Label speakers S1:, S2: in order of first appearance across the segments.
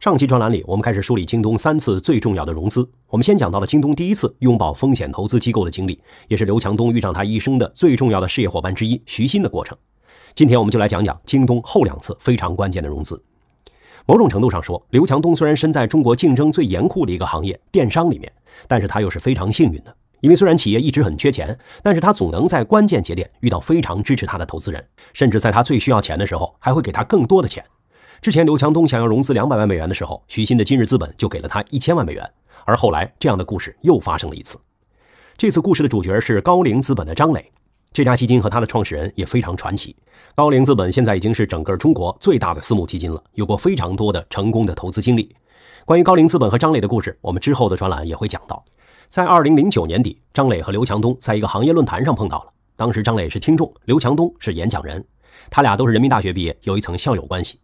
S1: 上期专栏里，我们开始梳理京东三次最重要的融资。我们先讲到了京东第一次拥抱风险投资机构的经历，也是刘强东遇上他一生的最重要的事业伙伴之一徐新的过程。今天我们就来讲讲京东后两次非常关键的融资。某种程度上说，刘强东虽然身在中国竞争最严酷的一个行业电商里面，但是他又是非常幸运的，因为虽然企业一直很缺钱，但是他总能在关键节点遇到非常支持他的投资人，甚至在他最需要钱的时候，还会给他更多的钱。之前，刘强东想要融资两百万美元的时候，徐新的今日资本就给了他一千万美元。而后来，这样的故事又发生了一次。这次故事的主角是高瓴资本的张磊，这家基金和他的创始人也非常传奇。高瓴资本现在已经是整个中国最大的私募基金了，有过非常多的成功的投资经历。关于高瓴资本和张磊的故事，我们之后的专栏也会讲到。在二零零九年底，张磊和刘强东在一个行业论坛上碰到了，当时张磊是听众，刘强东是演讲人，他俩都是人民大学毕业，有一层校友关系。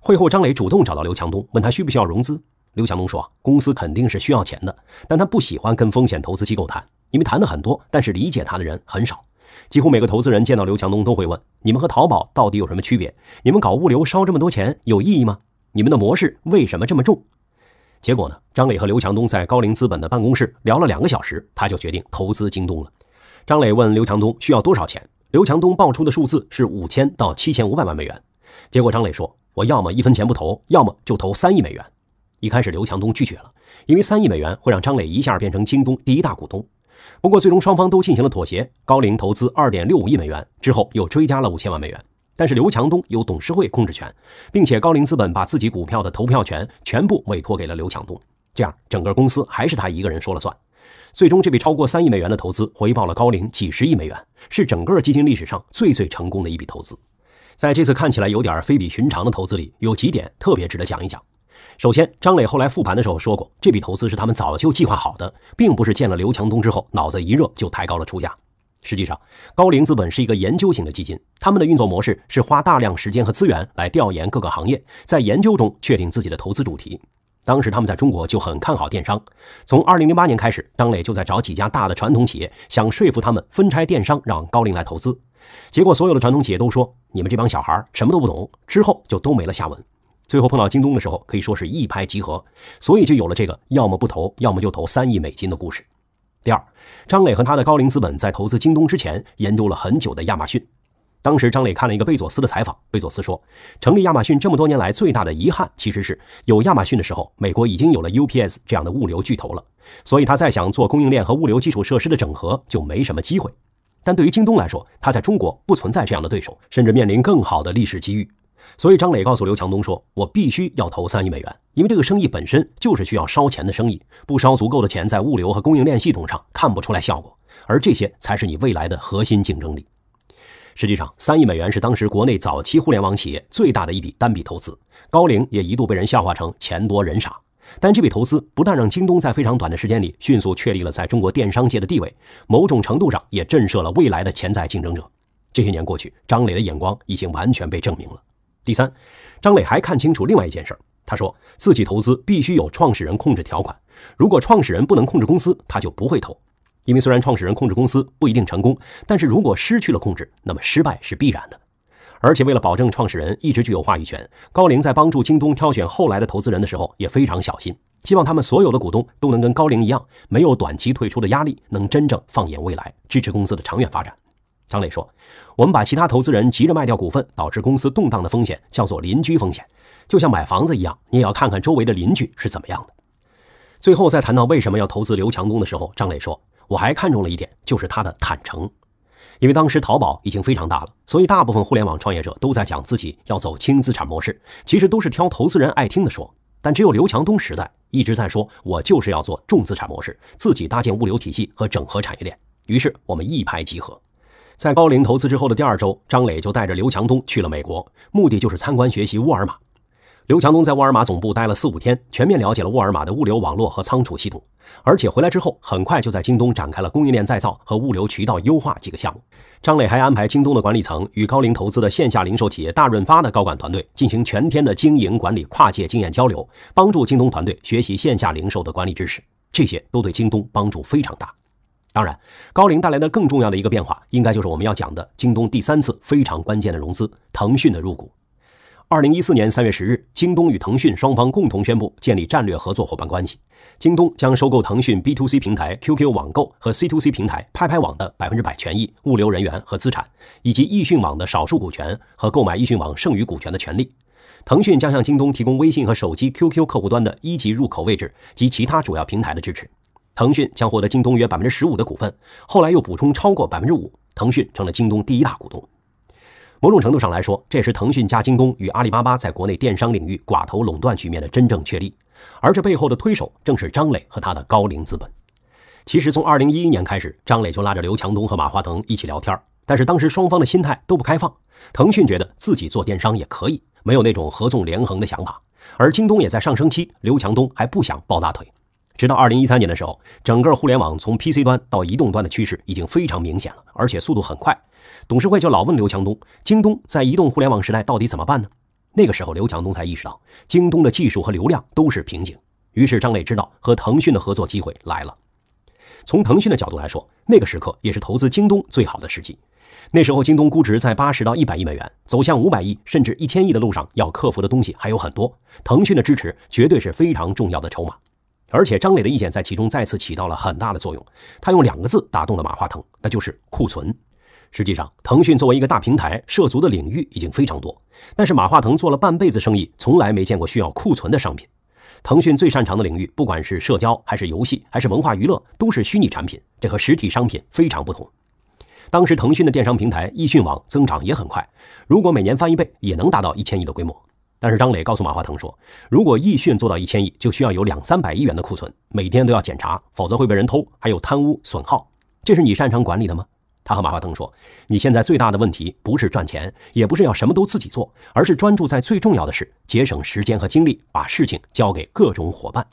S1: 会后，张磊主动找到刘强东，问他需不需要融资。刘强东说：“公司肯定是需要钱的，但他不喜欢跟风险投资机构谈，因为谈的很多，但是理解他的人很少。几乎每个投资人见到刘强东都会问：‘你们和淘宝到底有什么区别？你们搞物流烧这么多钱有意义吗？你们的模式为什么这么重？’结果呢，张磊和刘强东在高瓴资本的办公室聊了两个小时，他就决定投资京东了。张磊问刘强东需要多少钱，刘强东报出的数字是五千到七千五百万美元。结果张磊说。我要么一分钱不投，要么就投三亿美元。一开始刘强东拒绝了，因为三亿美元会让张磊一下变成京东第一大股东。不过最终双方都进行了妥协，高瓴投资二点六五亿美元，之后又追加了五千万美元。但是刘强东有董事会控制权，并且高瓴资本把自己股票的投票权全部委托给了刘强东，这样整个公司还是他一个人说了算。最终这笔超过三亿美元的投资回报了高瓴几十亿美元，是整个基金历史上最最成功的一笔投资。在这次看起来有点非比寻常的投资里，有几点特别值得讲一讲。首先，张磊后来复盘的时候说过，这笔投资是他们早就计划好的，并不是见了刘强东之后脑子一热就抬高了出价。实际上，高瓴资本是一个研究型的基金，他们的运作模式是花大量时间和资源来调研各个行业，在研究中确定自己的投资主题。当时他们在中国就很看好电商。从2008年开始，张磊就在找几家大的传统企业，想说服他们分拆电商，让高瓴来投资。结果，所有的传统企业都说。你们这帮小孩什么都不懂，之后就都没了下文。最后碰到京东的时候，可以说是一拍即合，所以就有了这个要么不投，要么就投三亿美金的故事。第二，张磊和他的高瓴资本在投资京东之前，研究了很久的亚马逊。当时张磊看了一个贝佐斯的采访，贝佐斯说，成立亚马逊这么多年来最大的遗憾，其实是有亚马逊的时候，美国已经有了 UPS 这样的物流巨头了，所以他再想做供应链和物流基础设施的整合，就没什么机会。但对于京东来说，它在中国不存在这样的对手，甚至面临更好的历史机遇。所以张磊告诉刘强东说：“我必须要投三亿美元，因为这个生意本身就是需要烧钱的生意，不烧足够的钱，在物流和供应链系统上看不出来效果，而这些才是你未来的核心竞争力。”实际上，三亿美元是当时国内早期互联网企业最大的一笔单笔投资，高瓴也一度被人笑话成“钱多人傻”。但这笔投资不但让京东在非常短的时间里迅速确立了在中国电商界的地位，某种程度上也震慑了未来的潜在竞争者。这些年过去，张磊的眼光已经完全被证明了。第三，张磊还看清楚另外一件事儿，他说自己投资必须有创始人控制条款，如果创始人不能控制公司，他就不会投。因为虽然创始人控制公司不一定成功，但是如果失去了控制，那么失败是必然的。而且，为了保证创始人一直具有话语权，高瓴在帮助京东挑选后来的投资人的时候也非常小心，希望他们所有的股东都能跟高瓴一样，没有短期退出的压力，能真正放眼未来，支持公司的长远发展。张磊说：“我们把其他投资人急着卖掉股份导致公司动荡的风险叫做邻居风险，就像买房子一样，你也要看看周围的邻居是怎么样的。”最后，在谈到为什么要投资刘强东的时候，张磊说：“我还看中了一点，就是他的坦诚。”因为当时淘宝已经非常大了，所以大部分互联网创业者都在讲自己要走轻资产模式，其实都是挑投资人爱听的说。但只有刘强东实在，一直在说，我就是要做重资产模式，自己搭建物流体系和整合产业链。于是我们一拍即合，在高瓴投资之后的第二周，张磊就带着刘强东去了美国，目的就是参观学习沃尔玛。刘强东在沃尔玛总部待了四五天，全面了解了沃尔玛的物流网络和仓储系统，而且回来之后，很快就在京东展开了供应链再造和物流渠道优化几个项目。张磊还安排京东的管理层与高瓴投资的线下零售企业大润发的高管团队进行全天的经营管理跨界经验交流，帮助京东团队学习线下零售的管理知识。这些都对京东帮助非常大。当然，高瓴带来的更重要的一个变化，应该就是我们要讲的京东第三次非常关键的融资——腾讯的入股。二零一四年三月十日，京东与腾讯双方共同宣布建立战略合作伙伴关系。京东将收购腾讯 B to C 平台 QQ 网购和 C to C 平台拍拍网的百分之百权益、物流人员和资产，以及易迅网的少数股权和购买易迅网剩余股权的权利。腾讯将向京东提供微信和手机 QQ 客户端的一级入口位置及其他主要平台的支持。腾讯将获得京东约百分之十五的股份，后来又补充超过百分之五，腾讯成了京东第一大股东。某种程度上来说，这也是腾讯加京东与阿里巴巴在国内电商领域寡头垄断局面的真正确立，而这背后的推手正是张磊和他的高瓴资本。其实从二零一一年开始，张磊就拉着刘强东和马化腾一起聊天，但是当时双方的心态都不开放。腾讯觉得自己做电商也可以，没有那种合纵连横的想法，而京东也在上升期，刘强东还不想抱大腿。直到二零一三年的时候，整个互联网从 PC 端到移动端的趋势已经非常明显了，而且速度很快。董事会就老问刘强东，京东在移动互联网时代到底怎么办呢？那个时候，刘强东才意识到，京东的技术和流量都是瓶颈。于是张磊知道和腾讯的合作机会来了。从腾讯的角度来说，那个时刻也是投资京东最好的时机。那时候，京东估值在八十到一百亿美元，走向五百亿甚至一千亿的路上要克服的东西还有很多。腾讯的支持绝对是非常重要的筹码。而且张磊的意见在其中再次起到了很大的作用，他用两个字打动了马化腾，那就是库存。实际上，腾讯作为一个大平台，涉足的领域已经非常多。但是马化腾做了半辈子生意，从来没见过需要库存的商品。腾讯最擅长的领域，不管是社交还是游戏还是文化娱乐，都是虚拟产品，这和实体商品非常不同。当时腾讯的电商平台易迅网增长也很快，如果每年翻一倍，也能达到一千亿的规模。但是张磊告诉马化腾说，如果易迅做到一千亿，就需要有两三百亿元的库存，每天都要检查，否则会被人偷，还有贪污损耗。这是你擅长管理的吗？他和马化腾说，你现在最大的问题不是赚钱，也不是要什么都自己做，而是专注在最重要的事，节省时间和精力，把事情交给各种伙伴。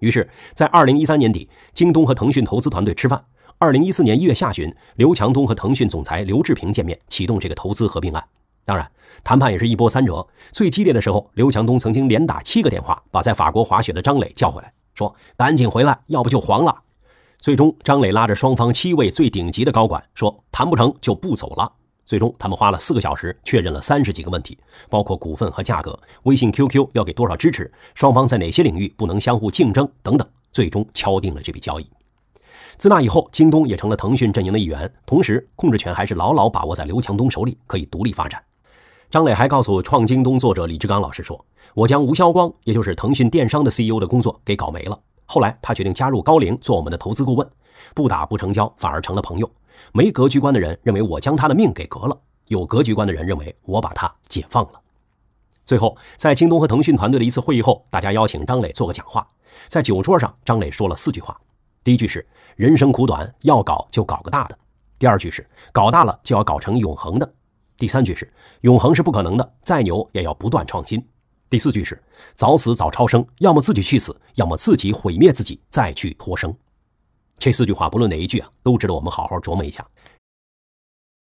S1: 于是，在二零一三年底，京东和腾讯投资团队吃饭；二零一四年一月下旬，刘强东和腾讯总裁刘志平见面，启动这个投资合并案。当然，谈判也是一波三折。最激烈的时候，刘强东曾经连打七个电话，把在法国滑雪的张磊叫回来，说：“赶紧回来，要不就黄了。”最终，张磊拉着双方七位最顶级的高管说：“谈不成就不走了。”最终，他们花了四个小时确认了三十几个问题，包括股份和价格、微信、QQ 要给多少支持、双方在哪些领域不能相互竞争等等。最终敲定了这笔交易。自那以后，京东也成了腾讯阵营的一员，同时控制权还是牢牢把握在刘强东手里，可以独立发展。张磊还告诉创京东作者李志刚老师说：“我将吴晓光，也就是腾讯电商的 CEO 的工作给搞没了。后来他决定加入高瓴做我们的投资顾问，不打不成交，反而成了朋友。没格局观的人认为我将他的命给革了，有格局观的人认为我把他解放了。”最后，在京东和腾讯团队的一次会议后，大家邀请张磊做个讲话。在酒桌上，张磊说了四句话：第一句是“人生苦短，要搞就搞个大的”；第二句是“搞大了就要搞成永恒的”。第三句是永恒是不可能的，再牛也要不断创新。第四句是早死早超生，要么自己去死，要么自己毁灭自己再去脱生。这四句话不论哪一句啊，都值得我们好好琢磨一下。